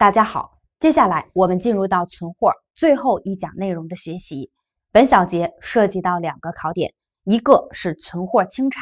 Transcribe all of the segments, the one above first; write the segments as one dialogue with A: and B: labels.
A: 大家好，接下来我们进入到存货最后一讲内容的学习。本小节涉及到两个考点，一个是存货清查，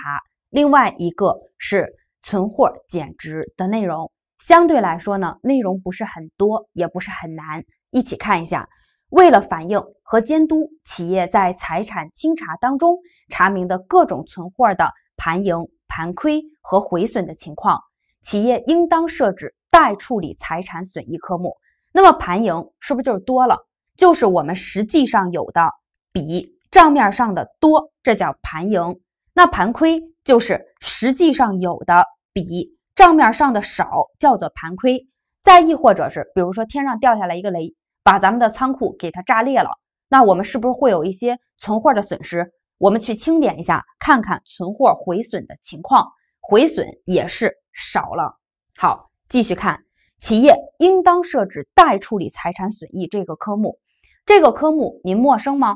A: 另外一个是存货减值的内容。相对来说呢，内容不是很多，也不是很难。一起看一下，为了反映和监督企业在财产清查当中查明的各种存货的盘盈、盘亏和毁损的情况，企业应当设置。待处理财产损益科目，那么盘盈是不是就是多了？就是我们实际上有的比账面上的多，这叫盘盈。那盘亏就是实际上有的比账面上的少，叫做盘亏。再亦或者是，比如说天上掉下来一个雷，把咱们的仓库给它炸裂了，那我们是不是会有一些存货的损失？我们去清点一下，看看存货毁损的情况，毁损也是少了。好。继续看，企业应当设置“待处理财产损益这个科目。这个科目您陌生吗？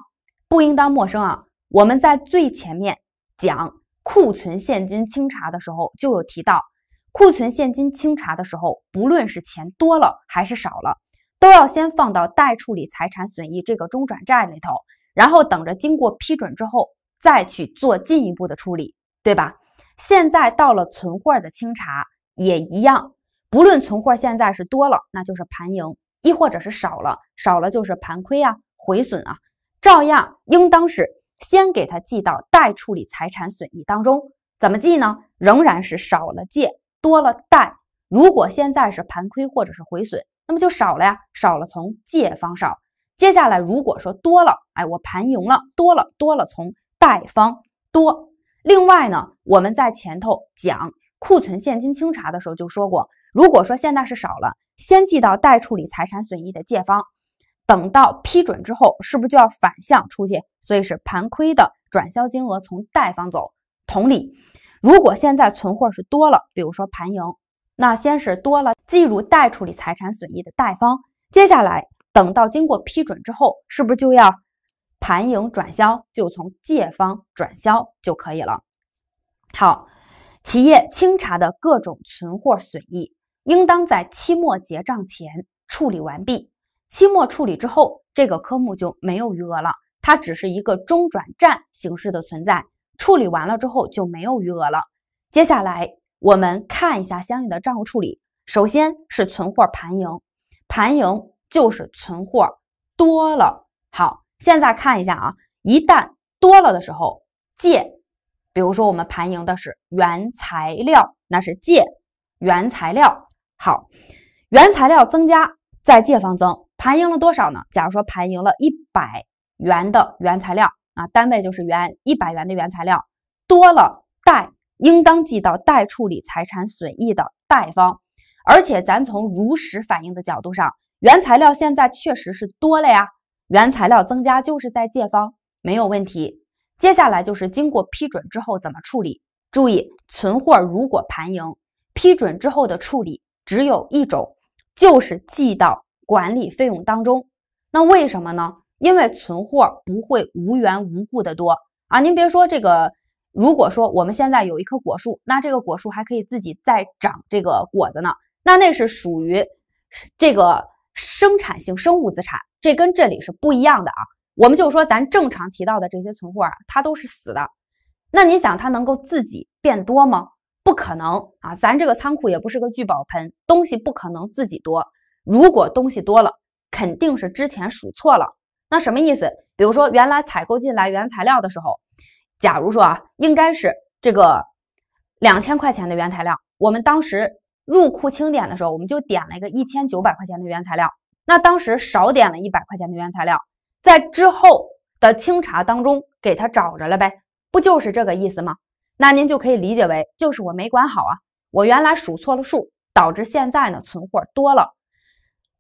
A: 不应当陌生啊！我们在最前面讲库存现金清查的时候就有提到，库存现金清查的时候，不论是钱多了还是少了，都要先放到“待处理财产损益这个中转债里头，然后等着经过批准之后再去做进一步的处理，对吧？现在到了存货的清查，也一样。不论存货现在是多了，那就是盘盈；亦或者是少了，少了就是盘亏啊、毁损啊，照样应当是先给它记到待处理财产损益当中。怎么记呢？仍然是少了借，多了贷。如果现在是盘亏或者是毁损，那么就少了呀，少了从借方少。接下来如果说多了，哎，我盘盈了，多了多了从贷方多。另外呢，我们在前头讲库存现金清查的时候就说过。如果说现在是少了，先记到待处理财产损益的借方，等到批准之后，是不是就要反向出借？所以是盘亏的转销金额从贷方走。同理，如果现在存货是多了，比如说盘盈，那先是多了计入待处理财产损益的贷方，接下来等到经过批准之后，是不是就要盘盈转销，就从借方转销就可以了？好，企业清查的各种存货损益。应当在期末结账前处理完毕。期末处理之后，这个科目就没有余额了，它只是一个中转站形式的存在。处理完了之后就没有余额了。接下来我们看一下相应的账务处理。首先是存货盘盈，盘盈就是存货多了。好，现在看一下啊，一旦多了的时候借，比如说我们盘盈的是原材料，那是借原材料。好，原材料增加在借方增，盘盈了多少呢？假如说盘盈了100元的原材料啊，单位就是元，100元的原材料多了，贷应当记到“待处理财产损益的贷方，而且咱从如实反映的角度上，原材料现在确实是多了呀。原材料增加就是在借方没有问题，接下来就是经过批准之后怎么处理。注意，存货如果盘盈，批准之后的处理。只有一种，就是记到管理费用当中。那为什么呢？因为存货不会无缘无故的多啊。您别说这个，如果说我们现在有一棵果树，那这个果树还可以自己再长这个果子呢。那那是属于这个生产性生物资产，这跟这里是不一样的啊。我们就说咱正常提到的这些存货啊，它都是死的。那你想，它能够自己变多吗？不可能啊，咱这个仓库也不是个聚宝盆，东西不可能自己多。如果东西多了，肯定是之前数错了。那什么意思？比如说原来采购进来原材料的时候，假如说啊，应该是这个两千块钱的原材料，我们当时入库清点的时候，我们就点了一个一千九百块钱的原材料，那当时少点了一百块钱的原材料，在之后的清查当中给他找着了呗，不就是这个意思吗？那您就可以理解为，就是我没管好啊，我原来数错了数，导致现在呢存货多了，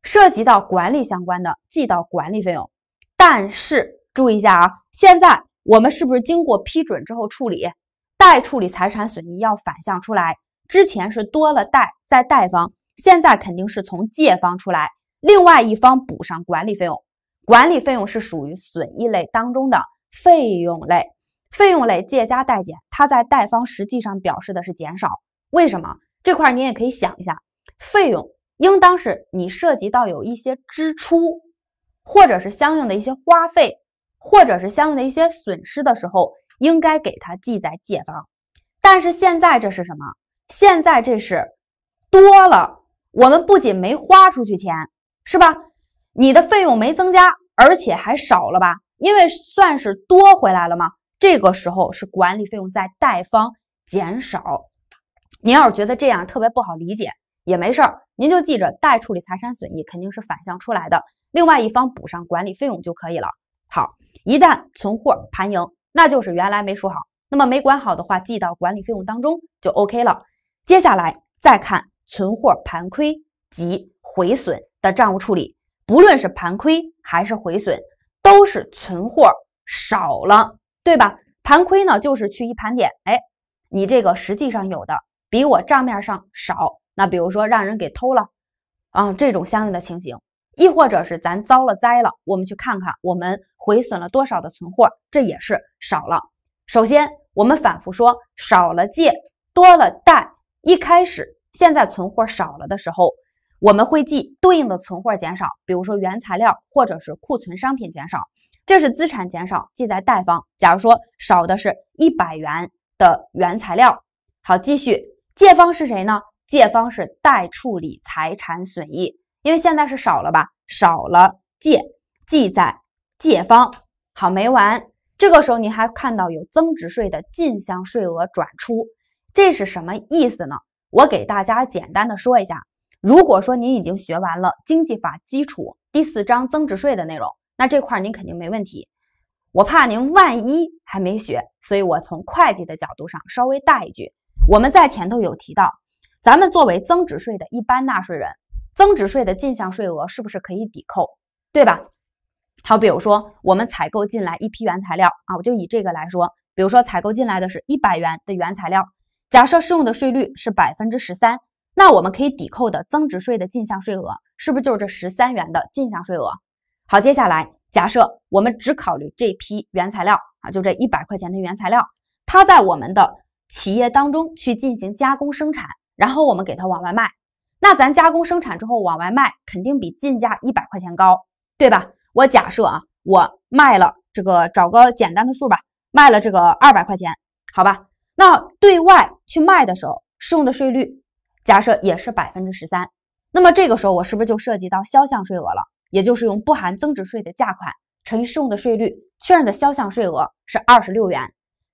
A: 涉及到管理相关的，记到管理费用。但是注意一下啊，现在我们是不是经过批准之后处理，待处理财产损益要反向出来，之前是多了贷在贷方，现在肯定是从借方出来，另外一方补上管理费用，管理费用是属于损益类当中的费用类。费用类借加贷减，它在贷方实际上表示的是减少。为什么这块儿也可以想一下？费用应当是你涉及到有一些支出，或者是相应的一些花费，或者是相应的一些损失的时候，应该给它记在借方。但是现在这是什么？现在这是多了。我们不仅没花出去钱，是吧？你的费用没增加，而且还少了吧？因为算是多回来了吗？这个时候是管理费用在贷方减少。您要是觉得这样特别不好理解也没事儿，您就记着代处理财产损益肯定是反向出来的，另外一方补上管理费用就可以了。好，一旦存货盘盈，那就是原来没数好，那么没管好的话记到管理费用当中就 OK 了。接下来再看存货盘亏及毁损的账务处理，不论是盘亏还是毁损，都是存货少了。对吧？盘亏呢，就是去一盘点，哎，你这个实际上有的比我账面上少，那比如说让人给偷了，啊，这种相应的情形，亦或者是咱遭了灾了，我们去看看我们毁损了多少的存货，这也是少了。首先，我们反复说，少了借，多了贷。一开始，现在存货少了的时候，我们会记对应的存货减少，比如说原材料或者是库存商品减少。这是资产减少，记在贷方。假如说少的是100元的原材料，好，继续。借方是谁呢？借方是待处理财产损益，因为现在是少了吧？少了，借，记在借方。好，没完。这个时候您还看到有增值税的进项税额转出，这是什么意思呢？我给大家简单的说一下。如果说您已经学完了经济法基础第四章增值税的内容。那这块您肯定没问题，我怕您万一还没学，所以我从会计的角度上稍微带一句。我们在前头有提到，咱们作为增值税的一般纳税人，增值税的进项税额是不是可以抵扣，对吧？好，比如说我们采购进来一批原材料啊，我就以这个来说，比如说采购进来的是一百元的原材料，假设适用的税率是百分之十三，那我们可以抵扣的增值税的进项税额是不是就是这十三元的进项税额？好，接下来假设我们只考虑这批原材料啊，就这一百块钱的原材料，它在我们的企业当中去进行加工生产，然后我们给它往外卖，那咱加工生产之后往外卖，肯定比进价一百块钱高，对吧？我假设啊，我卖了这个找个简单的数吧，卖了这个二百块钱，好吧？那对外去卖的时候适用的税率，假设也是百分之十三，那么这个时候我是不是就涉及到销项税额了？也就是用不含增值税的价款乘以适用的税率，确认的销项税额是二十六元。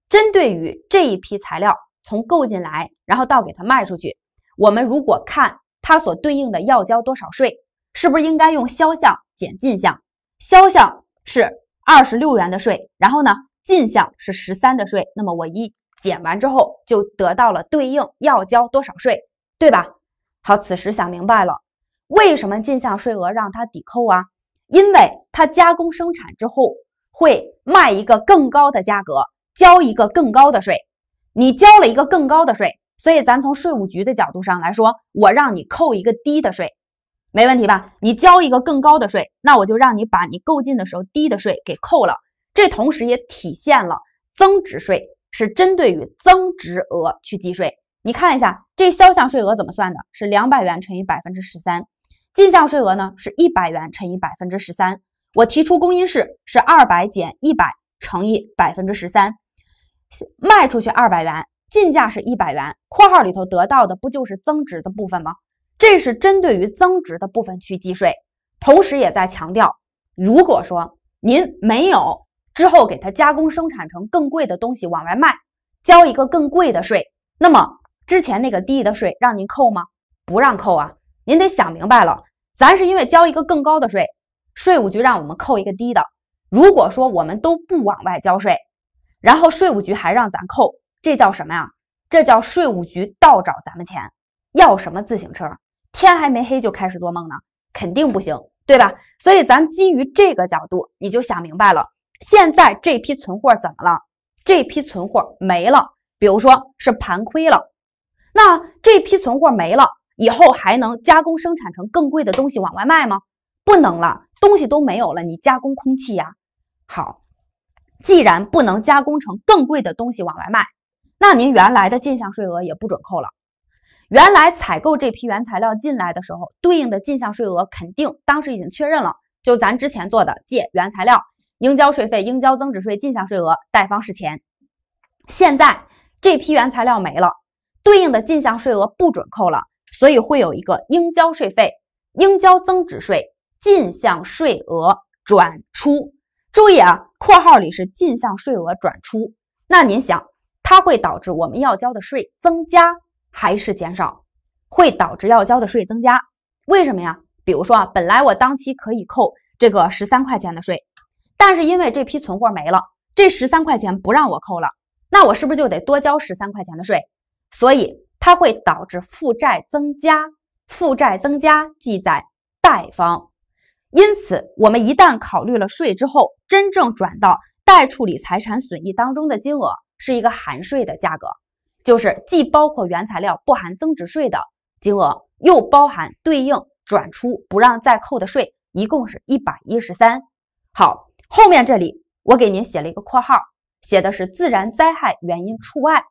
A: 针对于这一批材料，从购进来然后到给它卖出去，我们如果看它所对应的要交多少税，是不是应该用销项减进项？销项是二十六元的税，然后呢，进项是十三的税，那么我一减完之后，就得到了对应要交多少税，对吧？好，此时想明白了。为什么进项税额让它抵扣啊？因为它加工生产之后会卖一个更高的价格，交一个更高的税。你交了一个更高的税，所以咱从税务局的角度上来说，我让你扣一个低的税，没问题吧？你交一个更高的税，那我就让你把你购进的时候低的税给扣了。这同时也体现了增值税是针对于增值额去计税。你看一下这销项税额怎么算的？是两百元乘以百分之十三。进项税额呢是一百元乘以百分之十三，我提出公因式是二百减一百乘以百分之十三，卖出去二百元，进价是一百元，括号里头得到的不就是增值的部分吗？这是针对于增值的部分去计税，同时也在强调，如果说您没有之后给它加工生产成更贵的东西往外卖，交一个更贵的税，那么之前那个低的税让您扣吗？不让扣啊，您得想明白了。咱是因为交一个更高的税，税务局让我们扣一个低的。如果说我们都不往外交税，然后税务局还让咱扣，这叫什么呀？这叫税务局倒找咱们钱。要什么自行车？天还没黑就开始做梦呢，肯定不行，对吧？所以咱基于这个角度，你就想明白了。现在这批存货怎么了？这批存货没了，比如说是盘亏了，那这批存货没了。以后还能加工生产成更贵的东西往外卖吗？不能了，东西都没有了，你加工空气呀？好，既然不能加工成更贵的东西往外卖，那您原来的进项税额也不准扣了。原来采购这批原材料进来的时候，对应的进项税额肯定当时已经确认了，就咱之前做的借原材料、应交税费、应交增值税进项税额贷方是钱。现在这批原材料没了，对应的进项税额不准扣了。所以会有一个应交税费，应交增值税进项税额转出。注意啊，括号里是进项税额转出。那您想，它会导致我们要交的税增加还是减少？会导致要交的税增加。为什么呀？比如说啊，本来我当期可以扣这个十三块钱的税，但是因为这批存货没了，这十三块钱不让我扣了。那我是不是就得多交十三块钱的税？所以。它会导致负债增加，负债增加记在贷方，因此我们一旦考虑了税之后，真正转到待处理财产损益当中的金额是一个含税的价格，就是既包括原材料不含增值税的金额，又包含对应转出不让再扣的税，一共是一百一十三。好，后面这里我给您写了一个括号，写的是自然灾害原因除外。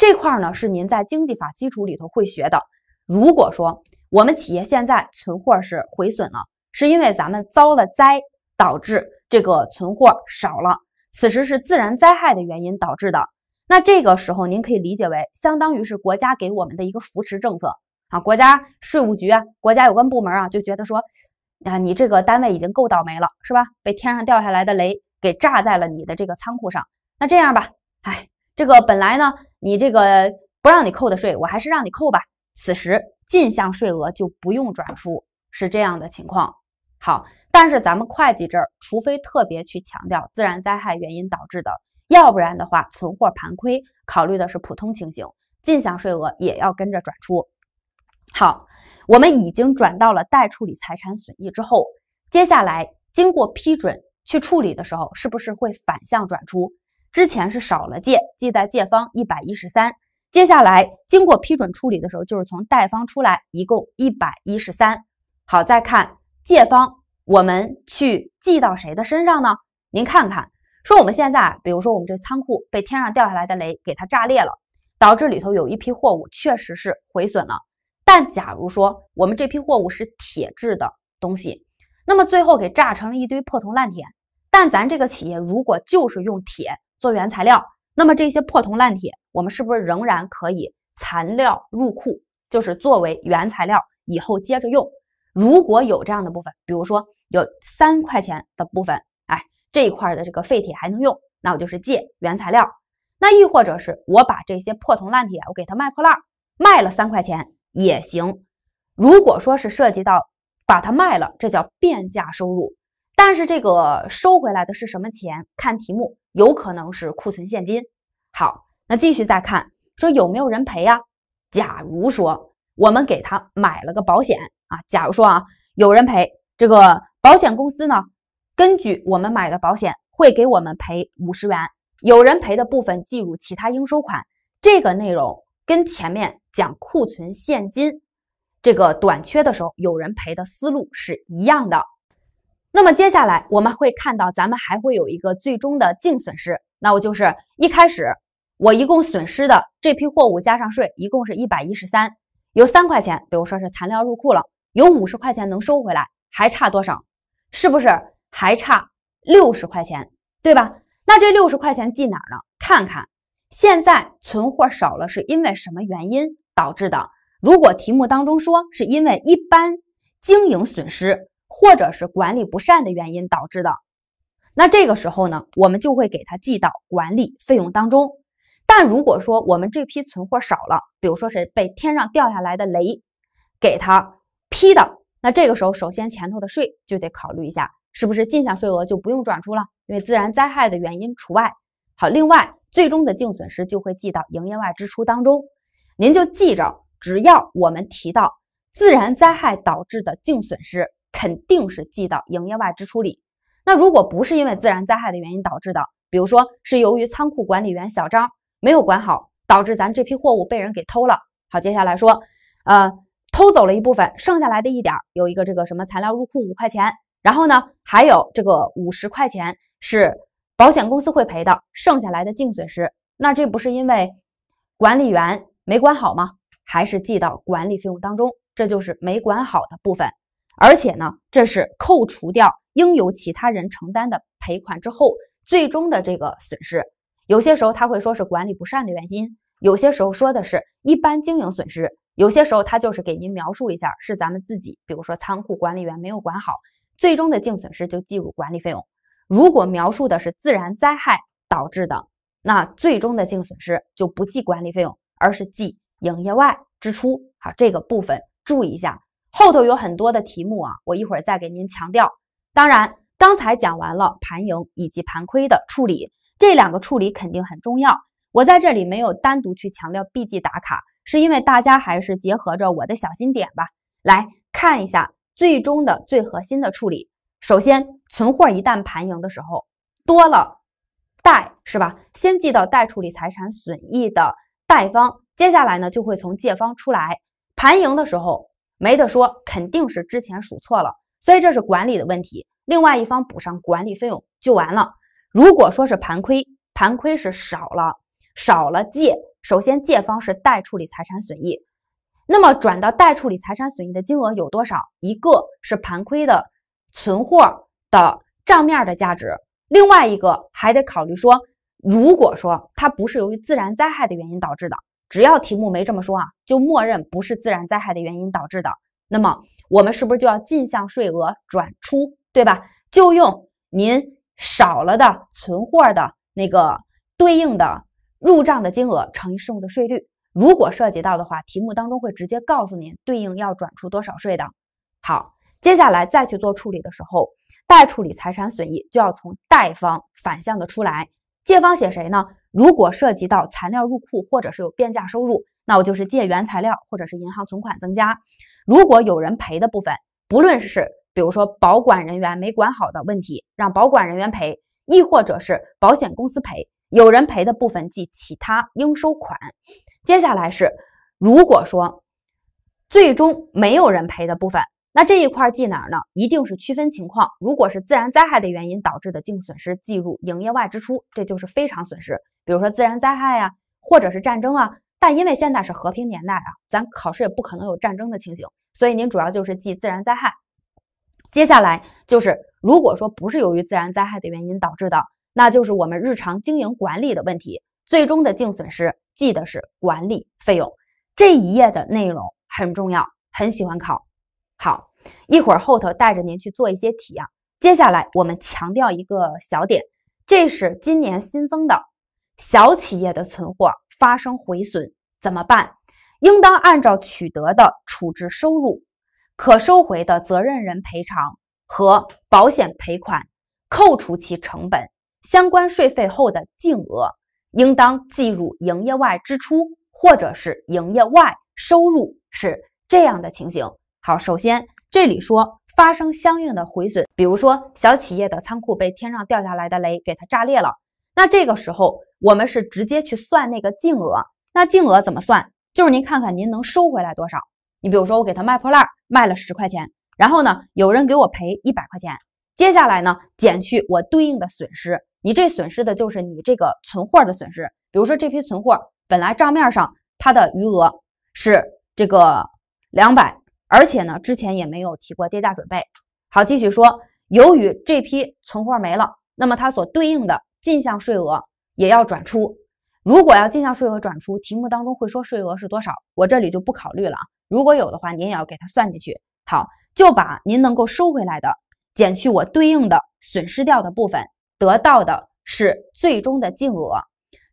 A: 这块呢是您在经济法基础里头会学的。如果说我们企业现在存货是毁损了，是因为咱们遭了灾导致这个存货少了，此时是自然灾害的原因导致的。那这个时候您可以理解为，相当于是国家给我们的一个扶持政策啊，国家税务局啊，国家有关部门啊就觉得说，啊你这个单位已经够倒霉了，是吧？被天上掉下来的雷给炸在了你的这个仓库上。那这样吧，哎，这个本来呢。你这个不让你扣的税，我还是让你扣吧。此时进项税额就不用转出，是这样的情况。好，但是咱们会计这儿，除非特别去强调自然灾害原因导致的，要不然的话，存货盘亏考虑的是普通情形，进项税额也要跟着转出。好，我们已经转到了待处理财产损益之后，接下来经过批准去处理的时候，是不是会反向转出？之前是少了借记在借方一百一十三，接下来经过批准处理的时候，就是从贷方出来，一共一百一十三。好，再看借方，我们去记到谁的身上呢？您看看，说我们现在，比如说我们这仓库被天上掉下来的雷给它炸裂了，导致里头有一批货物确实是毁损了。但假如说我们这批货物是铁质的东西，那么最后给炸成了一堆破铜烂铁。但咱这个企业如果就是用铁。做原材料，那么这些破铜烂铁，我们是不是仍然可以残料入库？就是作为原材料以后接着用。如果有这样的部分，比如说有三块钱的部分，哎，这一块的这个废铁还能用，那我就是借原材料。那亦或者是我把这些破铜烂铁，我给它卖破烂，卖了三块钱也行。如果说是涉及到把它卖了，这叫变价收入，但是这个收回来的是什么钱？看题目。有可能是库存现金。好，那继续再看，说有没有人赔呀？假如说我们给他买了个保险啊，假如说啊有人赔，这个保险公司呢，根据我们买的保险会给我们赔五十元，有人赔的部分计入其他应收款。这个内容跟前面讲库存现金这个短缺的时候有人赔的思路是一样的。那么接下来我们会看到，咱们还会有一个最终的净损失。那我就是一开始，我一共损失的这批货物加上税一共是一百一十三，有三块钱，比如说是残料入库了，有五十块钱能收回来，还差多少？是不是还差六十块钱？对吧？那这六十块钱记哪儿呢？看看现在存货少了是因为什么原因导致的？如果题目当中说是因为一般经营损失。或者是管理不善的原因导致的，那这个时候呢，我们就会给它记到管理费用当中。但如果说我们这批存货少了，比如说谁被天上掉下来的雷给他劈的，那这个时候首先前头的税就得考虑一下，是不是进项税额就不用转出了？因为自然灾害的原因除外。好，另外最终的净损失就会记到营业外支出当中。您就记着，只要我们提到自然灾害导致的净损失。肯定是记到营业外支出里。那如果不是因为自然灾害的原因导致的，比如说是由于仓库管理员小张没有管好，导致咱这批货物被人给偷了。好，接下来说，呃，偷走了一部分，剩下来的一点有一个这个什么材料入库五块钱，然后呢还有这个五十块钱是保险公司会赔的，剩下来的净损失，那这不是因为管理员没管好吗？还是记到管理费用当中，这就是没管好的部分。而且呢，这是扣除掉应由其他人承担的赔款之后，最终的这个损失。有些时候他会说是管理不善的原因，有些时候说的是一般经营损失，有些时候他就是给您描述一下是咱们自己，比如说仓库管理员没有管好，最终的净损失就计入管理费用。如果描述的是自然灾害导致的，那最终的净损失就不计管理费用，而是计营业外支出。好，这个部分注意一下。后头有很多的题目啊，我一会儿再给您强调。当然，刚才讲完了盘盈以及盘亏的处理，这两个处理肯定很重要。我在这里没有单独去强调 B 记打卡，是因为大家还是结合着我的小心点吧，来看一下最终的最核心的处理。首先，存货一旦盘盈的时候多了，贷是吧？先记到待处理财产损益的贷方，接下来呢就会从借方出来，盘盈的时候。没得说，肯定是之前数错了，所以这是管理的问题。另外一方补上管理费用就完了。如果说是盘亏，盘亏是少了，少了借，首先借方是待处理财产损益。那么转到待处理财产损益的金额有多少？一个是盘亏的存货的账面的价值，另外一个还得考虑说，如果说它不是由于自然灾害的原因导致的。只要题目没这么说啊，就默认不是自然灾害的原因导致的。那么我们是不是就要进项税额转出，对吧？就用您少了的存货的那个对应的入账的金额乘以适用的税率。如果涉及到的话，题目当中会直接告诉您对应要转出多少税的。好，接下来再去做处理的时候，待处理财产损益就要从贷方反向的出来。借方写谁呢？如果涉及到材料入库，或者是有变价收入，那我就是借原材料或者是银行存款增加。如果有人赔的部分，不论是比如说保管人员没管好的问题，让保管人员赔，亦或者是保险公司赔，有人赔的部分记其他应收款。接下来是，如果说最终没有人赔的部分。那这一块记哪儿呢？一定是区分情况。如果是自然灾害的原因导致的净损失，计入营业外支出，这就是非常损失，比如说自然灾害呀，或者是战争啊。但因为现在是和平年代啊，咱考试也不可能有战争的情形，所以您主要就是记自然灾害。接下来就是，如果说不是由于自然灾害的原因导致的，那就是我们日常经营管理的问题。最终的净损失记的是管理费用。这一页的内容很重要，很喜欢考。好，一会儿后头带着您去做一些题啊。接下来我们强调一个小点，这是今年新增的小企业的存货发生毁损怎么办？应当按照取得的处置收入、可收回的责任人赔偿和保险赔款，扣除其成本、相关税费后的净额，应当计入营业外支出或者是营业外收入，是这样的情形。好，首先这里说发生相应的毁损，比如说小企业的仓库被天上掉下来的雷给它炸裂了，那这个时候我们是直接去算那个净额。那净额怎么算？就是您看看您能收回来多少。你比如说我给他卖破烂儿卖了十块钱，然后呢有人给我赔一百块钱，接下来呢减去我对应的损失，你这损失的就是你这个存货的损失。比如说这批存货本来账面上它的余额是这个两百。而且呢，之前也没有提过跌价准备。好，继续说，由于这批存货没了，那么它所对应的进项税额也要转出。如果要进项税额转出，题目当中会说税额是多少，我这里就不考虑了。如果有的话，您也要给它算进去。好，就把您能够收回来的减去我对应的损失掉的部分，得到的是最终的净额，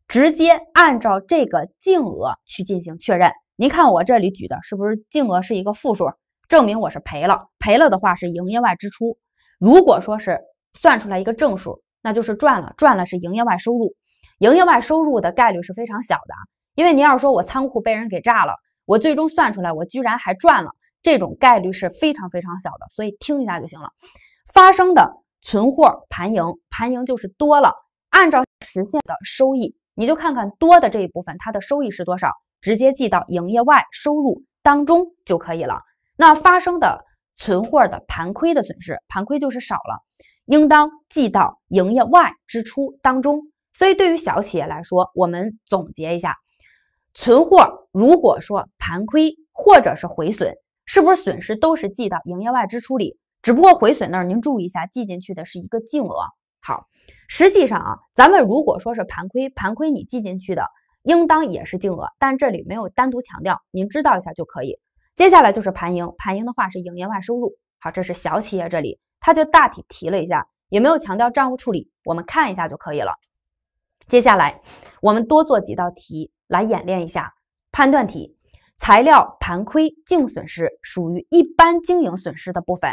A: 直接按照这个净额去进行确认。您看我这里举的是不是净额是一个负数，证明我是赔了。赔了的话是营业外支出。如果说是算出来一个正数，那就是赚了，赚了是营业外收入。营业外收入的概率是非常小的，因为您要说我仓库被人给炸了，我最终算出来我居然还赚了，这种概率是非常非常小的。所以听一下就行了。发生的存货盘盈，盘盈就是多了，按照实现的收益，你就看看多的这一部分它的收益是多少。直接记到营业外收入当中就可以了。那发生的存货的盘亏的损失，盘亏就是少了，应当记到营业外支出当中。所以对于小企业来说，我们总结一下，存货如果说盘亏或者是毁损，是不是损失都是记到营业外支出里？只不过毁损那儿您注意一下，记进去的是一个净额。好，实际上啊，咱们如果说是盘亏，盘亏你记进去的。应当也是净额，但这里没有单独强调，您知道一下就可以。接下来就是盘盈，盘盈的话是营业外收入。好，这是小企业这里，他就大体提了一下，也没有强调账务处理，我们看一下就可以了。接下来我们多做几道题来演练一下。判断题：材料盘亏净损失属于一般经营损失的部分，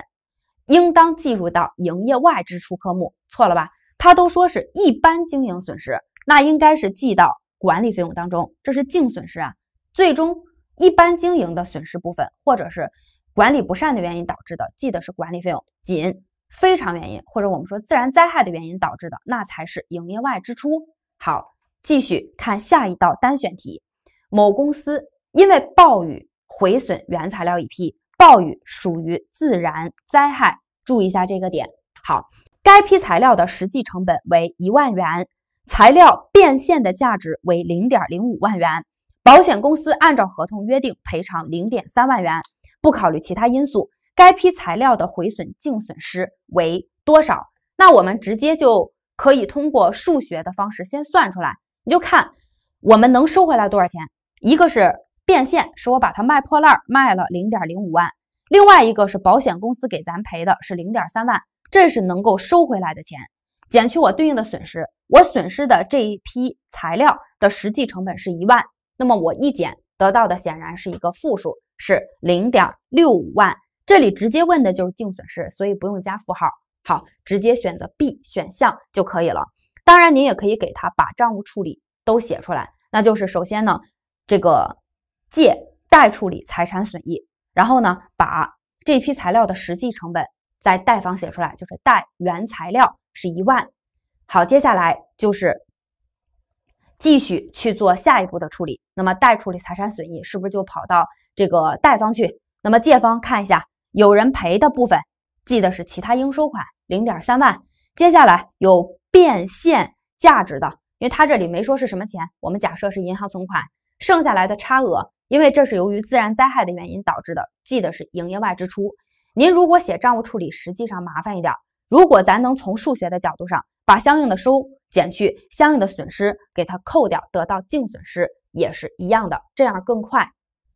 A: 应当计入到营业外支出科目。错了吧？他都说是一般经营损失，那应该是记到。管理费用当中，这是净损失啊。最终一般经营的损失部分，或者是管理不善的原因导致的，记得是管理费用。仅非常原因或者我们说自然灾害的原因导致的，那才是营业外支出。好，继续看下一道单选题。某公司因为暴雨毁损原材料一批，暴雨属于自然灾害。注意一下这个点。好，该批材料的实际成本为一万元。材料变现的价值为零点零五万元，保险公司按照合同约定赔偿零点三万元，不考虑其他因素，该批材料的毁损净损失为多少？那我们直接就可以通过数学的方式先算出来，你就看我们能收回来多少钱。一个是变现，是我把它卖破烂卖了零点零五万，另外一个是保险公司给咱赔的是零点三万，这是能够收回来的钱。减去我对应的损失，我损失的这一批材料的实际成本是一万，那么我一减得到的显然是一个负数，是零点六万。这里直接问的就是净损失，所以不用加负号。好，直接选择 B 选项就可以了。当然，您也可以给他把账务处理都写出来，那就是首先呢，这个借贷处理财产损益，然后呢，把这批材料的实际成本。在贷方写出来就是贷原材料是一万，好，接下来就是继续去做下一步的处理。那么待处理财产损益是不是就跑到这个贷方去？那么借方看一下有人赔的部分，记的是其他应收款零点三万。接下来有变现价值的，因为它这里没说是什么钱，我们假设是银行存款，剩下来的差额，因为这是由于自然灾害的原因导致的，记的是营业外支出。您如果写账务处理，实际上麻烦一点。如果咱能从数学的角度上，把相应的收减去相应的损失，给它扣掉，得到净损失也是一样的，这样更快。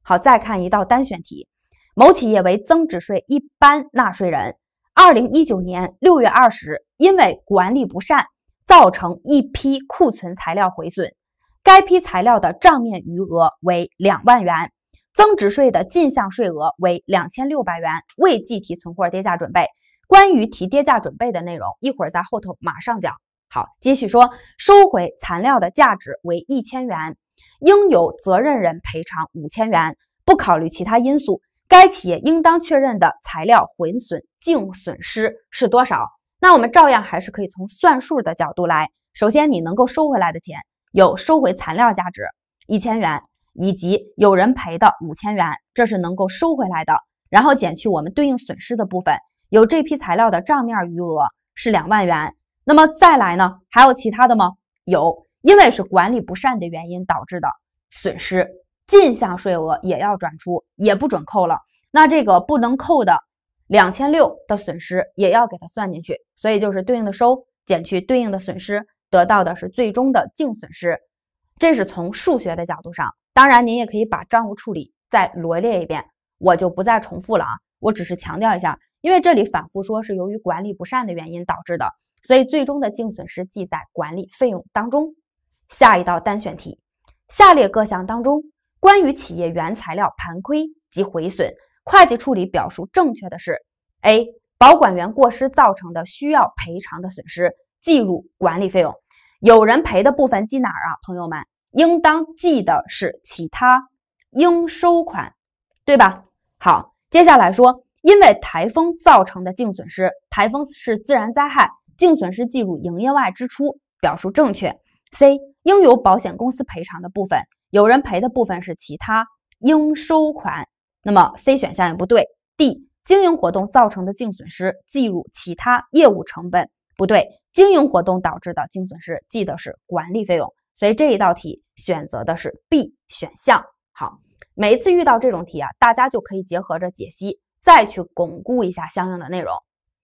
A: 好，再看一道单选题：某企业为增值税一般纳税人，二零一九年六月二十日，因为管理不善，造成一批库存材料毁损，该批材料的账面余额为两万元。增值税的进项税额为两千六百元，未计提存货跌价准备。关于提跌价准备的内容，一会儿在后头马上讲。好，继续说，收回残料的价值为一千元，应由责任人赔偿五千元，不考虑其他因素，该企业应当确认的材料毁损净损失是多少？那我们照样还是可以从算数的角度来。首先，你能够收回来的钱有收回残料价值一千元。以及有人赔的五千元，这是能够收回来的，然后减去我们对应损失的部分。有这批材料的账面余额是两万元，那么再来呢？还有其他的吗？有，因为是管理不善的原因导致的损失，进项税额也要转出，也不准扣了。那这个不能扣的两千六的损失也要给它算进去，所以就是对应的收减去对应的损失，得到的是最终的净损失。这是从数学的角度上。当然，您也可以把账务处理再罗列一遍，我就不再重复了啊。我只是强调一下，因为这里反复说是由于管理不善的原因导致的，所以最终的净损失记在管理费用当中。下一道单选题，下列各项当中，关于企业原材料盘亏及毁损会计处理表述正确的是：A. 保管员过失造成的需要赔偿的损失计入管理费用，有人赔的部分记哪儿啊，朋友们？应当记的是其他应收款，对吧？好，接下来说，因为台风造成的净损失，台风是自然灾害，净损失计入营业外支出，表述正确。C 应由保险公司赔偿的部分，有人赔的部分是其他应收款，那么 C 选项也不对。D 经营活动造成的净损失计入其他业务成本，不对，经营活动导致的净损失记的是管理费用。所以这一道题选择的是 B 选项。好，每次遇到这种题啊，大家就可以结合着解析，再去巩固一下相应的内容。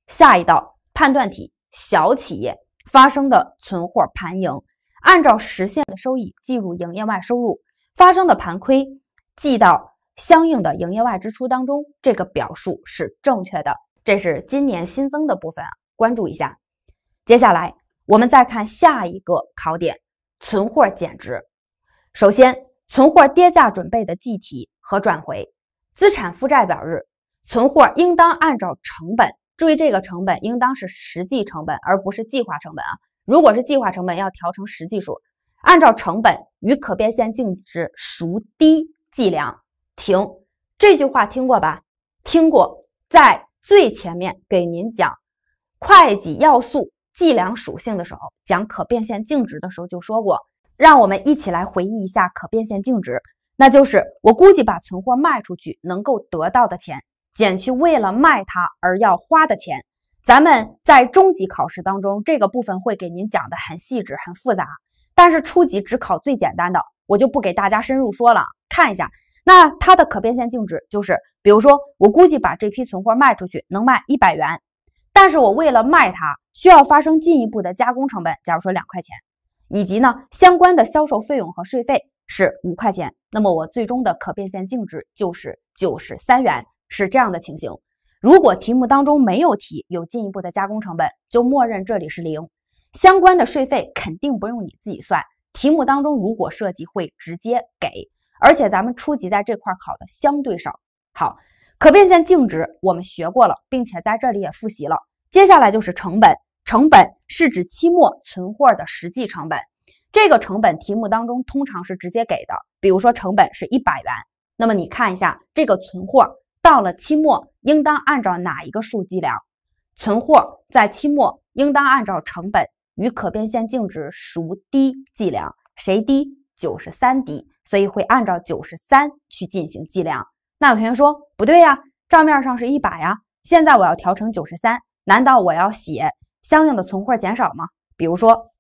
A: 下一道判断题：小企业发生的存货盘盈，按照实现的收益计入营业外收入；发生的盘亏，记到相应的营业外支出当中。这个表述是正确的，这是今年新增的部分，啊，关注一下。接下来我们再看下一个考点。存货减值，首先，存货跌价准备的计提和转回，资产负债表日，存货应当按照成本，注意这个成本应当是实际成本，而不是计划成本啊。如果是计划成本，要调成实际数，按照成本与可变现净值孰低计量。停，这句话听过吧？听过，在最前面给您讲会计要素。计量属性的时候，讲可变现净值的时候就说过，让我们一起来回忆一下可变现净值，那就是我估计把存货卖出去能够得到的钱，减去为了卖它而要花的钱。咱们在中级考试当中，这个部分会给您讲的很细致、很复杂，但是初级只考最简单的，我就不给大家深入说了。看一下，那它的可变现净值就是，比如说我估计把这批存货卖出去能卖一百元。但是我为了卖它，需要发生进一步的加工成本，假如说两块钱，以及呢相关的销售费用和税费是五块钱，那么我最终的可变现净值就是九十三元，是这样的情形。如果题目当中没有提有进一步的加工成本，就默认这里是零，相关的税费肯定不用你自己算。题目当中如果涉及会直接给，而且咱们初级在这块考的相对少。好。可变现净值我们学过了，并且在这里也复习了。接下来就是成本，成本是指期末存货的实际成本。这个成本题目当中通常是直接给的，比如说成本是一百元。那么你看一下，这个存货到了期末应当按照哪一个数计量？存货在期末应当按照成本与可变现净值孰低计量，谁低九十三低，所以会按照九十三去进行计量。那有同学说不对呀，账面上是一百呀，现在我要调成九十三，难道我要写相应的存货减少吗？比如说，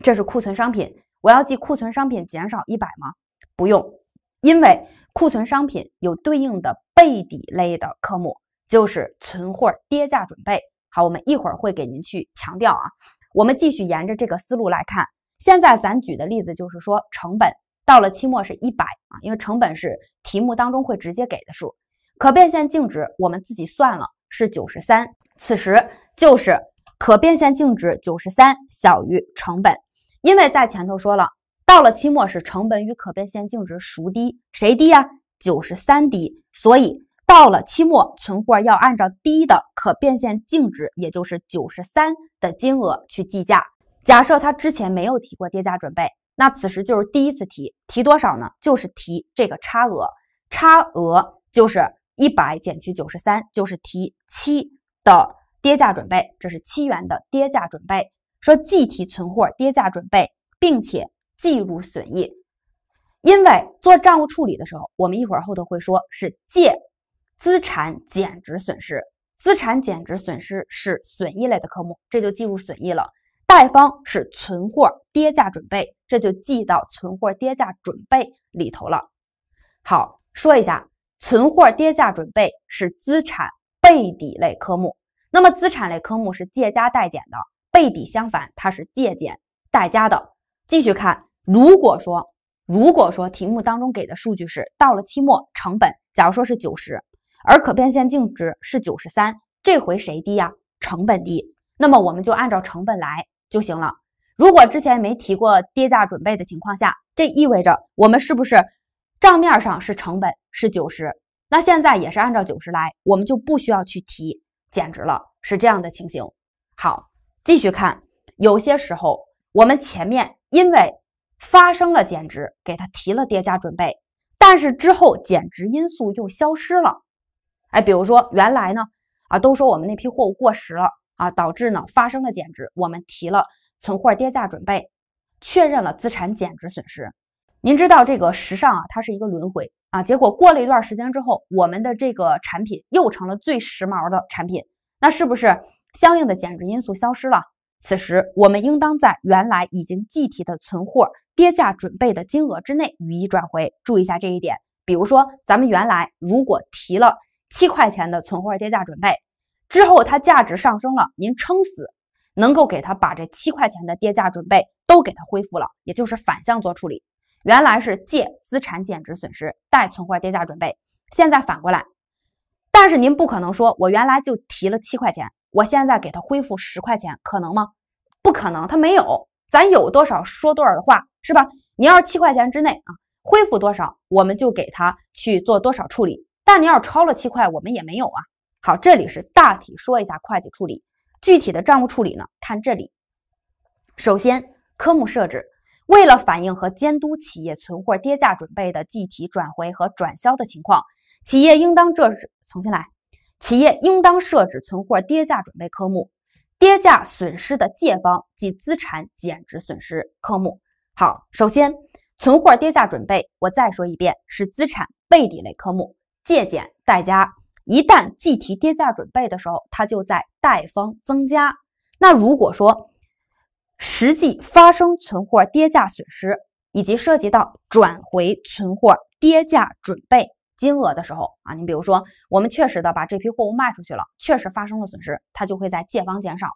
A: 这是库存商品，我要记库存商品减少一百吗？不用，因为库存商品有对应的备底类的科目，就是存货跌价准备。好，我们一会儿会给您去强调啊。我们继续沿着这个思路来看，现在咱举的例子就是说成本。到了期末是一百啊，因为成本是题目当中会直接给的数，可变现净值我们自己算了是九十三，此时就是可变现净值九十三小于成本，因为在前头说了，到了期末是成本与可变现净值孰低，谁低啊？九十三低，所以到了期末存货要按照低的可变现净值，也就是九十三的金额去计价。假设他之前没有提过跌价准备。那此时就是第一次提，提多少呢？就是提这个差额，差额就是一百减去九十三，就是提七的跌价准备，这是七元的跌价准备。说计提存货跌价准备，并且计入损益，因为做账务处理的时候，我们一会儿后头会说是借资产减值损失，资产减值损失是损益类的科目，这就计入损益了。贷方是存货跌价准备，这就记到存货跌价准备里头了。好，说一下存货跌价准备是资产备抵类科目。那么资产类科目是借加贷减的，备抵相反，它是借减贷加的。继续看，如果说如果说题目当中给的数据是到了期末成本，假如说是九十，而可变现净值是九十三，这回谁低呀？成本低，那么我们就按照成本来。就行了。如果之前没提过跌价准备的情况下，这意味着我们是不是账面上是成本是九十？那现在也是按照九十来，我们就不需要去提减值了，是这样的情形。好，继续看。有些时候我们前面因为发生了减值，给他提了跌价准备，但是之后减值因素又消失了。哎，比如说原来呢，啊，都说我们那批货物过时了。啊，导致呢发生了减值，我们提了存货跌价准备，确认了资产减值损失。您知道这个时尚啊，它是一个轮回啊。结果过了一段时间之后，我们的这个产品又成了最时髦的产品，那是不是相应的减值因素消失了？此时我们应当在原来已经计提的存货跌价准备的金额之内予以转回。注意一下这一点。比如说，咱们原来如果提了七块钱的存货跌价准备。之后它价值上升了，您撑死能够给它把这七块钱的跌价准备都给它恢复了，也就是反向做处理。原来是借资产减值损失，贷存货跌价准备，现在反过来。但是您不可能说，我原来就提了七块钱，我现在给它恢复十块钱，可能吗？不可能，它没有，咱有多少说多少的话，是吧？你要是七块钱之内啊，恢复多少我们就给它去做多少处理，但你要是超了七块，我们也没有啊。好，这里是大体说一下会计处理，具体的账务处理呢？看这里，首先科目设置，为了反映和监督企业存货跌价准备的计提、转回和转销的情况，企业应当设置。重新来，企业应当设置存货跌价准备科目，跌价损失的借方即资产减值损失科目。好，首先存货跌价准备，我再说一遍，是资产背抵类科目，借减代加。一旦计提跌价准备的时候，它就在贷方增加。那如果说实际发生存货跌价损失，以及涉及到转回存货跌价准备金额的时候啊，你比如说我们确实的把这批货物卖出去了，确实发生了损失，它就会在借方减少。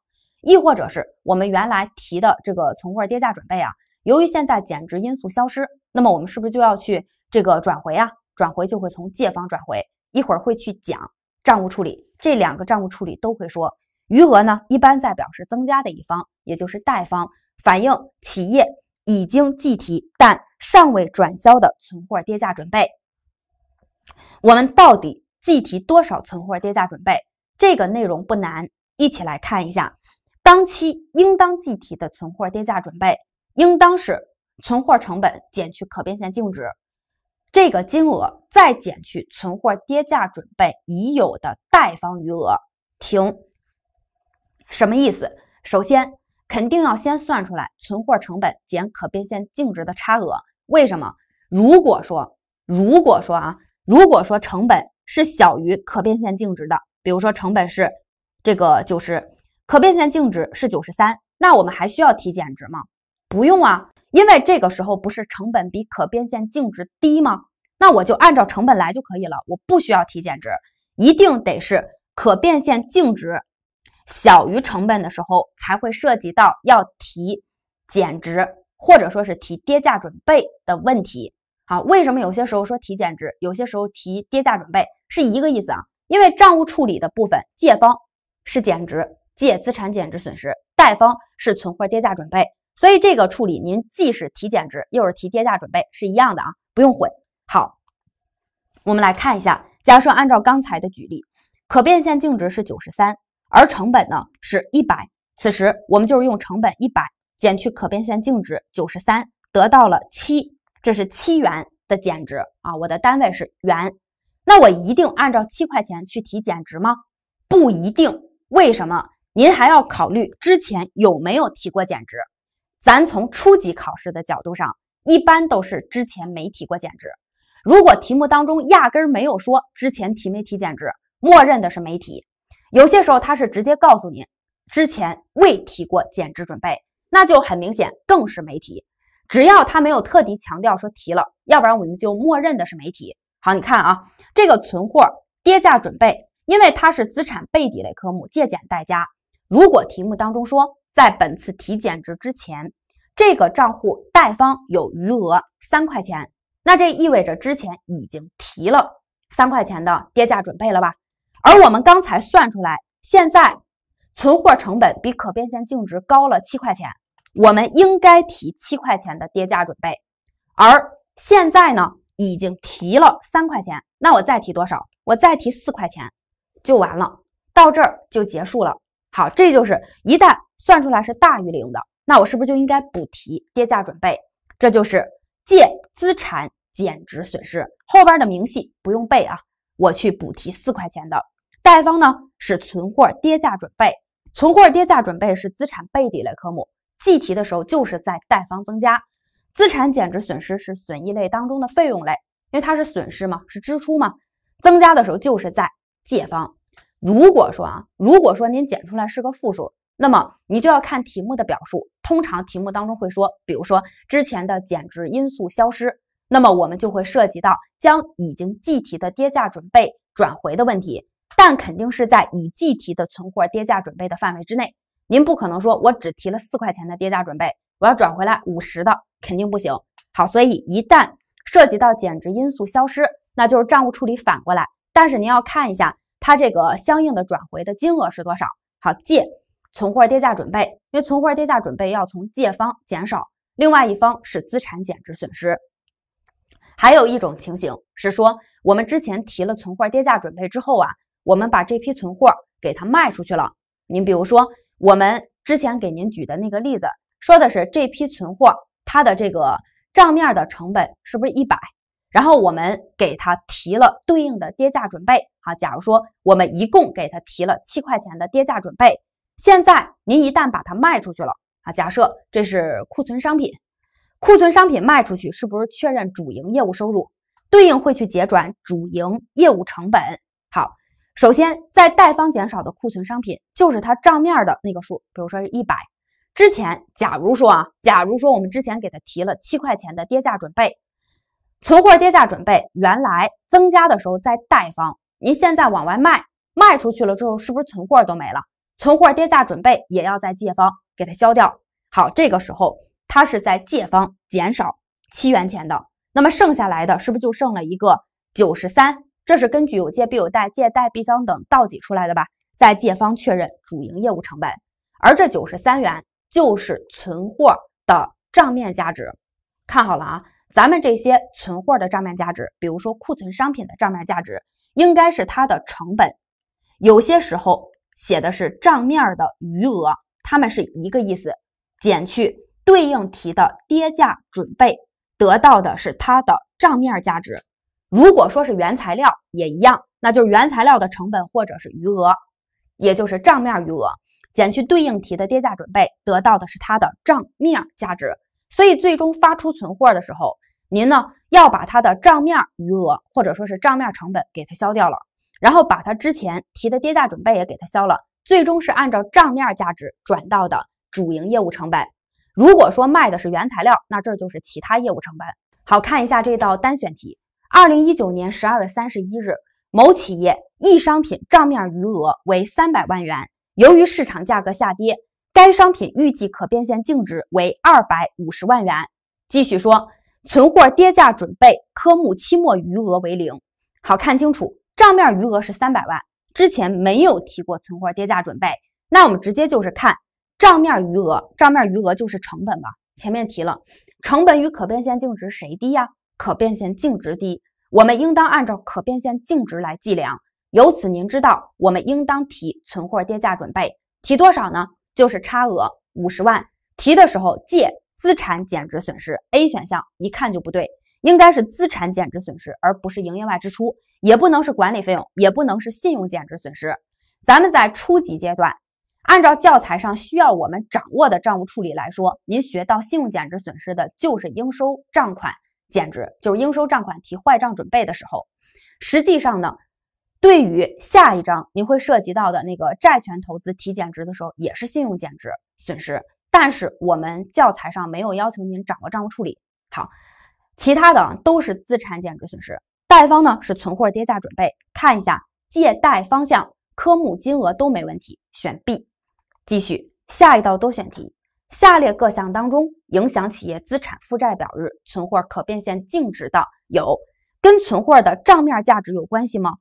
A: 亦或者是我们原来提的这个存货跌价准备啊，由于现在减值因素消失，那么我们是不是就要去这个转回啊？转回就会从借方转回。一会儿会去讲账务处理，这两个账务处理都会说余额呢，一般在表示增加的一方，也就是贷方，反映企业已经计提但尚未转销的存货跌价准备。我们到底计提多少存货跌价准备？这个内容不难，一起来看一下，当期应当计提的存货跌价准备，应当是存货成本减去可变现净值。这个金额再减去存货跌价准备已有的贷方余额，停。什么意思？首先肯定要先算出来存货成本减可变现净值的差额。为什么？如果说，如果说啊，如果说成本是小于可变现净值的，比如说成本是这个九十，可变现净值是九十三，那我们还需要提减值吗？不用啊。因为这个时候不是成本比可变现净值低吗？那我就按照成本来就可以了，我不需要提减值。一定得是可变现净值小于成本的时候，才会涉及到要提减值，或者说是提跌价准备的问题。好，为什么有些时候说提减值，有些时候提跌价准备是一个意思啊？因为账务处理的部分，借方是减值，借资产减值损失，贷方是存货跌价准备。所以这个处理，您既是提减值，又是提跌价准备，是一样的啊，不用混。好，我们来看一下，假设按照刚才的举例，可变现净值是九十三，而成本呢是一百，此时我们就是用成本一百减去可变现净值九十三，得到了七，这是七元的减值啊，我的单位是元。那我一定按照七块钱去提减值吗？不一定，为什么？您还要考虑之前有没有提过减值。咱从初级考试的角度上，一般都是之前没提过减值。如果题目当中压根没有说之前提没提减值，默认的是没提。有些时候他是直接告诉您之前未提过减值准备，那就很明显更是没提。只要他没有特地强调说提了，要不然我们就默认的是没提。好，你看啊，这个存货跌价准备，因为它是资产背抵类科目借减代加。如果题目当中说。在本次提减值之前，这个账户贷方有余额三块钱，那这意味着之前已经提了三块钱的跌价准备了吧？而我们刚才算出来，现在存货成本比可变现净值高了七块钱，我们应该提七块钱的跌价准备，而现在呢已经提了三块钱，那我再提多少？我再提四块钱就完了，到这儿就结束了。好，这就是一旦算出来是大于零的，那我是不是就应该补提跌价准备？这就是借资产减值损失后边的明细不用背啊，我去补提四块钱的，贷方呢是存货跌价准备，存货跌价准备是资产背抵类科目，计提的时候就是在贷方增加，资产减值损失是损益类当中的费用类，因为它是损失嘛，是支出嘛，增加的时候就是在借方。如果说啊，如果说您减出来是个负数，那么你就要看题目的表述。通常题目当中会说，比如说之前的减值因素消失，那么我们就会涉及到将已经计提的跌价准备转回的问题。但肯定是在已计提的存货跌价准备的范围之内。您不可能说，我只提了四块钱的跌价准备，我要转回来五十的，肯定不行。好，所以一旦涉及到减值因素消失，那就是账务处理反过来。但是您要看一下。它这个相应的转回的金额是多少？好，借存货跌价准备，因为存货跌价准备要从借方减少，另外一方是资产减值损失。还有一种情形是说，我们之前提了存货跌价准备之后啊，我们把这批存货给它卖出去了。您比如说，我们之前给您举的那个例子，说的是这批存货它的这个账面的成本是不是一百？然后我们给他提了对应的跌价准备啊，假如说我们一共给他提了七块钱的跌价准备，现在您一旦把它卖出去了啊，假设这是库存商品，库存商品卖出去是不是确认主营业务收入，对应会去结转主营业务成本？好，首先在贷方减少的库存商品就是它账面的那个数，比如说是一百。之前假如说啊，假如说我们之前给他提了七块钱的跌价准备。存货跌价准备原来增加的时候在贷方，您现在往外卖，卖出去了之后是不是存货都没了？存货跌价准备也要在借方给它消掉。好，这个时候它是在借方减少七元钱的，那么剩下来的是不是就剩了一个九十三？这是根据有借必有贷，借贷必相等倒挤出来的吧？在借方确认主营业务成本，而这九十三元就是存货的账面价值。看好了啊。咱们这些存货的账面价值，比如说库存商品的账面价值，应该是它的成本。有些时候写的是账面的余额，它们是一个意思。减去对应提的跌价准备，得到的是它的账面价值。如果说是原材料也一样，那就是原材料的成本或者是余额，也就是账面余额，减去对应提的跌价准备，得到的是它的账面价值。所以最终发出存货的时候，您呢要把它的账面余额或者说是账面成本给它消掉了，然后把它之前提的跌价准备也给它消了，最终是按照账面价值转到的主营业务成本。如果说卖的是原材料，那这就是其他业务成本。好看一下这道单选题：二零一九年十二月三十一日，某企业一商品账面余额为三百万元，由于市场价格下跌。该商品预计可变现净值为二百五十万元。继续说，存货跌价准备科目期末余额为零。好看清楚，账面余额是三百万，之前没有提过存货跌价准备。那我们直接就是看账面余额，账面余额就是成本吧？前面提了，成本与可变现净值谁低呀？可变现净值低，我们应当按照可变现净值来计量。由此您知道，我们应当提存货跌价准备，提多少呢？就是差额五十万提的时候借资产减值损失，A 选项一看就不对，应该是资产减值损失，而不是营业外支出，也不能是管理费用，也不能是信用减值损失。咱们在初级阶段，按照教材上需要我们掌握的账务处理来说，您学到信用减值损失的就是应收账款减值，就是应收账款提坏账准备的时候，实际上呢。对于下一章您会涉及到的那个债权投资提减值的时候，也是信用减值损失，但是我们教材上没有要求您掌握账务处理。好，其他的都是资产减值损失，贷方呢是存货跌价准备。看一下借贷方向、科目、金额都没问题，选 B。继续下一道多选题，下列各项当中影响企业资产负债表日存货可变现净值的有，跟存货的账面价值有关系吗？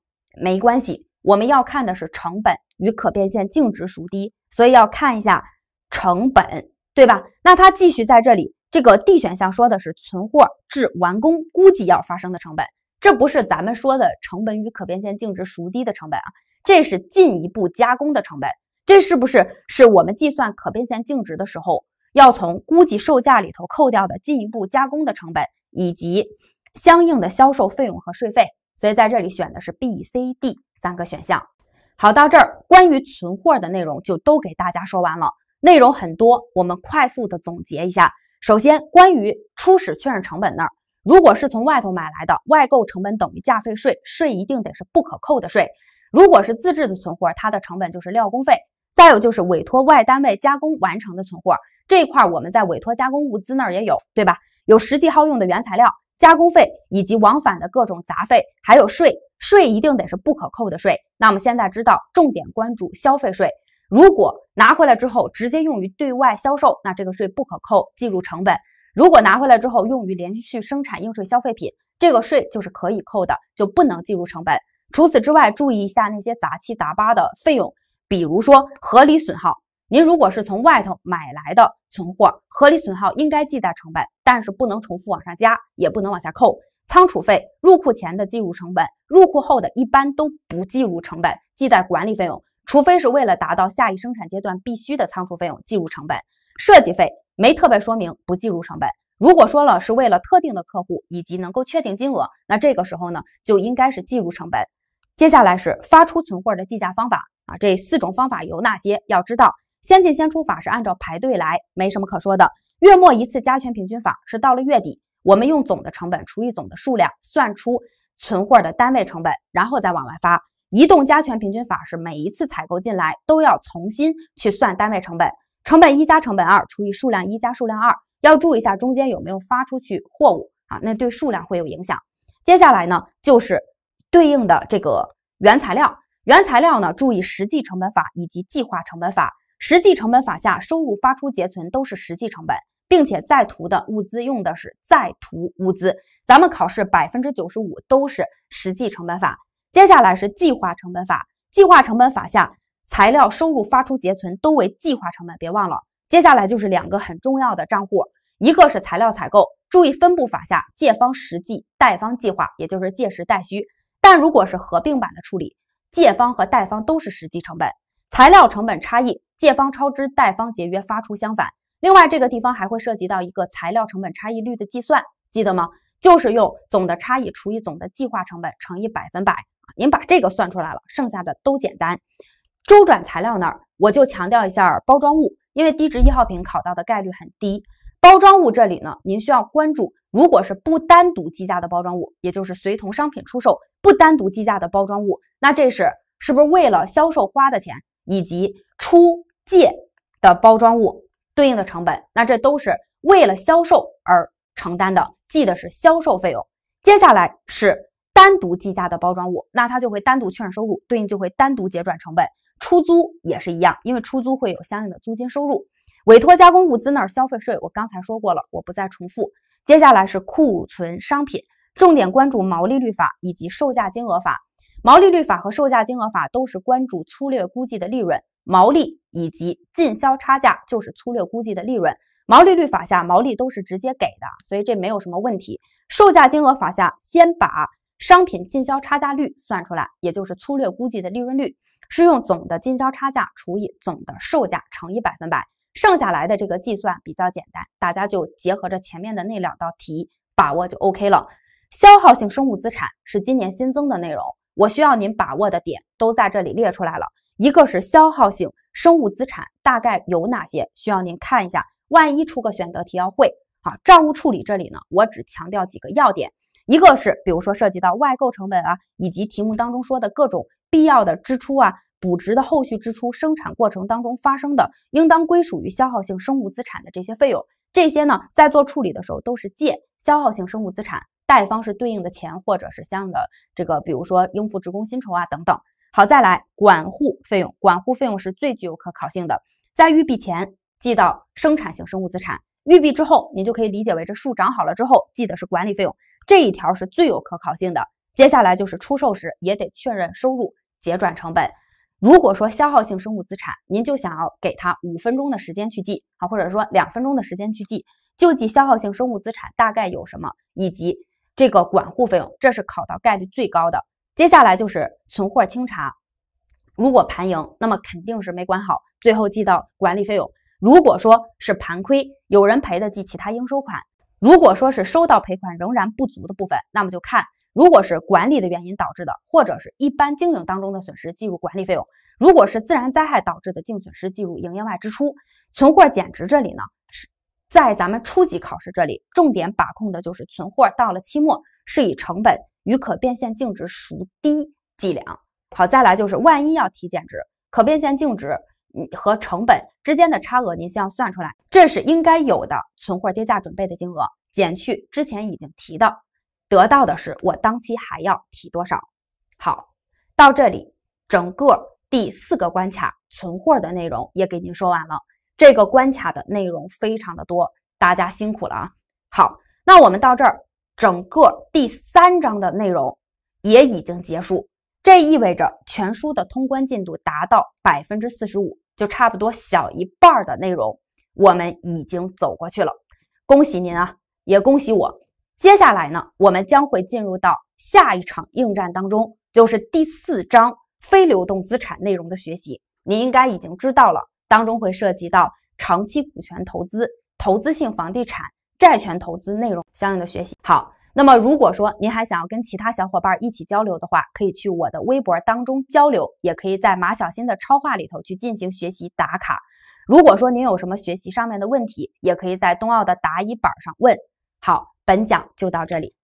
A: 没关系，我们要看的是成本与可变现净值孰低，所以要看一下成本，对吧？那它继续在这里，这个 D 选项说的是存货至完工估计要发生的成本，这不是咱们说的成本与可变现净值孰低的成本啊，这是进一步加工的成本，这是不是是我们计算可变现净值的时候要从估计售价里头扣掉的进一步加工的成本以及相应的销售费用和税费？所以在这里选的是 B、C、D 三个选项。好，到这儿关于存货的内容就都给大家说完了，内容很多，我们快速的总结一下。首先，关于初始确认成本那儿，如果是从外头买来的外购成本等于价费税，税一定得是不可扣的税。如果是自制的存货，它的成本就是料工费。再有就是委托外单位加工完成的存货，这一块我们在委托加工物资那儿也有，对吧？有实际耗用的原材料、加工费以及往返的各种杂费，还有税。税一定得是不可扣的税。那我们现在知道，重点关注消费税。如果拿回来之后直接用于对外销售，那这个税不可扣，计入成本；如果拿回来之后用于连续生产应税消费品，这个税就是可以扣的，就不能计入成本。除此之外，注意一下那些杂七杂八的费用，比如说合理损耗。您如果是从外头买来的存货，合理损耗应该记在成本，但是不能重复往上加，也不能往下扣。仓储费入库前的计入成本，入库后的一般都不计入成本，记在管理费用，除非是为了达到下一生产阶段必须的仓储费用计入成本。设计费没特别说明不计入成本，如果说了是为了特定的客户以及能够确定金额，那这个时候呢就应该是计入成本。接下来是发出存货的计价方法啊，这四种方法有哪些要知道？先进先出法是按照排队来，没什么可说的。月末一次加权平均法是到了月底，我们用总的成本除以总的数量，算出存货的单位成本，然后再往外发。移动加权平均法是每一次采购进来都要重新去算单位成本，成本一加成本二除以数量一加数量二。要注意一下中间有没有发出去货物啊？那对数量会有影响。接下来呢，就是对应的这个原材料。原材料呢，注意实际成本法以及计划成本法。实际成本法下，收入、发出、结存都是实际成本，并且在途的物资用的是在途物资。咱们考试百分之九十五都是实际成本法。接下来是计划成本法，计划成本法下，材料收入、发出、结存都为计划成本，别忘了。接下来就是两个很重要的账户，一个是材料采购，注意分布法下借方实际，贷方计划，也就是借实贷虚；但如果是合并版的处理，借方和贷方都是实际成本。材料成本差异，借方超支，贷方节约，发出相反。另外，这个地方还会涉及到一个材料成本差异率的计算，记得吗？就是用总的差异除以总的计划成本乘以百分百。您把这个算出来了，剩下的都简单。周转材料那儿，我就强调一下包装物，因为低值易耗品考到的概率很低。包装物这里呢，您需要关注，如果是不单独计价的包装物，也就是随同商品出售不单独计价的包装物，那这是是不是为了销售花的钱？以及出借的包装物对应的成本，那这都是为了销售而承担的，记的是销售费用。接下来是单独计价的包装物，那它就会单独确认收入，对应就会单独结转成本。出租也是一样，因为出租会有相应的租金收入。委托加工物资那儿消费税我刚才说过了，我不再重复。接下来是库存商品，重点关注毛利率法以及售价金额法。毛利率法和售价金额法都是关注粗略估计的利润毛利以及进销差价，就是粗略估计的利润。毛利率法下毛利都是直接给的，所以这没有什么问题。售价金额法下，先把商品进销差价率算出来，也就是粗略估计的利润率，是用总的进销差价除以总的售价乘以百分百，剩下来的这个计算比较简单，大家就结合着前面的那两道题把握就 OK 了。消耗性生物资产是今年新增的内容。我需要您把握的点都在这里列出来了，一个是消耗性生物资产大概有哪些，需要您看一下，万一出个选择题要会好，账务处理这里呢，我只强调几个要点，一个是比如说涉及到外购成本啊，以及题目当中说的各种必要的支出啊，补植的后续支出，生产过程当中发生的应当归属于消耗性生物资产的这些费用，这些呢在做处理的时候都是借消耗性生物资产。贷方是对应的钱或者是相应的这个，比如说应付职工薪酬啊等等。好，再来管护费用，管护费用是最具有可考性的，在预臂前记到生产性生物资产，预臂之后您就可以理解为这树长好了之后记的是管理费用，这一条是最有可考性的。接下来就是出售时也得确认收入，结转成本。如果说消耗性生物资产，您就想要给它五分钟的时间去记啊，或者说两分钟的时间去记，就记消耗性生物资产大概有什么以及。这个管护费用，这是考到概率最高的。接下来就是存货清查，如果盘盈，那么肯定是没管好，最后记到管理费用。如果说是盘亏，有人赔的记其他应收款。如果说是收到赔款仍然不足的部分，那么就看如果是管理的原因导致的，或者是一般经营当中的损失，计入管理费用。如果是自然灾害导致的净损失，计入营业外支出。存货减值这里呢？在咱们初级考试这里，重点把控的就是存货到了期末是以成本与可变现净值孰低计量。好，再来就是万一要提减值，可变现净值嗯和成本之间的差额，您先要算出来，这是应该有的存货跌价准备的金额，减去之前已经提的，得到的是我当期还要提多少。好，到这里整个第四个关卡存货的内容也给您说完了。这个关卡的内容非常的多，大家辛苦了啊！好，那我们到这儿，整个第三章的内容也已经结束，这意味着全书的通关进度达到百分之四十五，就差不多小一半的内容我们已经走过去了，恭喜您啊，也恭喜我。接下来呢，我们将会进入到下一场应战当中，就是第四章非流动资产内容的学习，你应该已经知道了。当中会涉及到长期股权投资、投资性房地产、债权投资内容相应的学习。好，那么如果说您还想要跟其他小伙伴一起交流的话，可以去我的微博当中交流，也可以在马小新的超话里头去进行学习打卡。如果说您有什么学习上面的问题，也可以在冬奥的答疑板上问。好，本讲就到这里。